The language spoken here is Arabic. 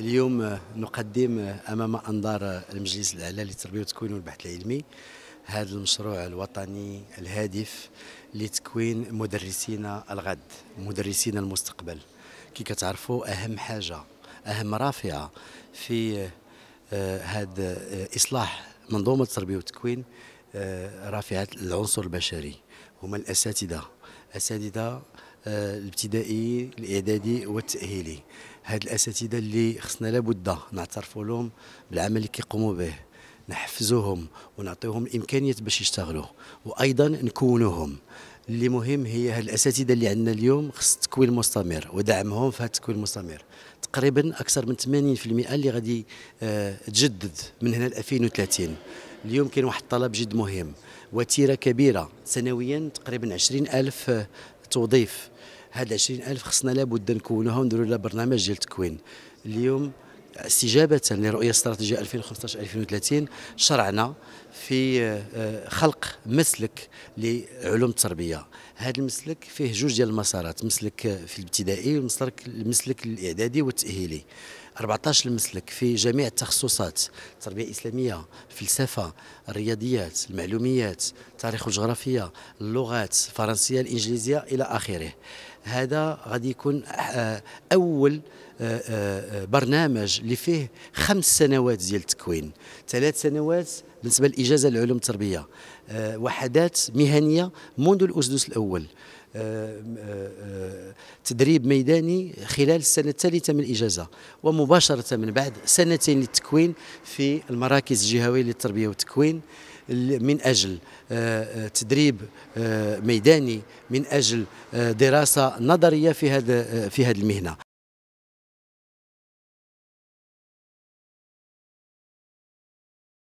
اليوم آه، نقدم آه، امام انظار آه، المجلس الاعلى للتربيه والتكوين والبحث العلمي هذا المشروع الوطني الهادف لتكوين مدرسينا الغد مدرسينا المستقبل كي كتعرفوا اهم حاجه اهم رافعه في هذا اصلاح منظومه التربيه والتكوين رافعه العنصر البشري هما الاساتذه اساتذه آه، الابتدائي الاعدادي والتاهيلي هاد الاساتذه اللي خصنا لابد نعترفوا لهم بالعمل اللي كيقوموا به نحفزوهم ونعطيوهم الامكانيات باش يشتغلوا وايضا نكونوهم اللي مهم هي هاد الاساتذه اللي عندنا اليوم خص التكوين المستمر ودعمهم في هاد التكوين المستمر تقريبا اكثر من 80% اللي غادي آه، تجدد من هنا ل 2030 اليوم كاين واحد الطلب جد مهم وتيره كبيره سنويا تقريبا 20000 توظيف هاد 20000 خصنا لابد نكونوها ونديروا لها برنامج ديال التكوين اليوم استجابة لرؤية استراتيجية 2015-2030 شرعنا في آه، خلق مسلك لعلوم التربية هذا المسلك فيه جوج ديال المسارات مسلك في الابتدائي ومسلك المسلك الإعدادي والتأهيلي 14 المسلك في جميع التخصصات التربية الإسلامية الفلسفة الرياضيات المعلوميات التاريخ والجغرافية اللغات الفرنسية الإنجليزية إلى آخره هذا غادي يكون آه، اول آه، آه، برنامج اللي فيه خمس سنوات ديال التكوين ثلاث سنوات بالنسبه للاجازه للعلوم التربيه وحدات مهنيه منذ الاسدس الاول تدريب ميداني خلال السنة الثالثة من الإجازة ومباشرة من بعد سنتين للتكوين في المراكز الجهوية للتربية والتكوين من أجل آه، آه، تدريب آه، ميداني من أجل دراسة نظرية في هذا في هذه المهنة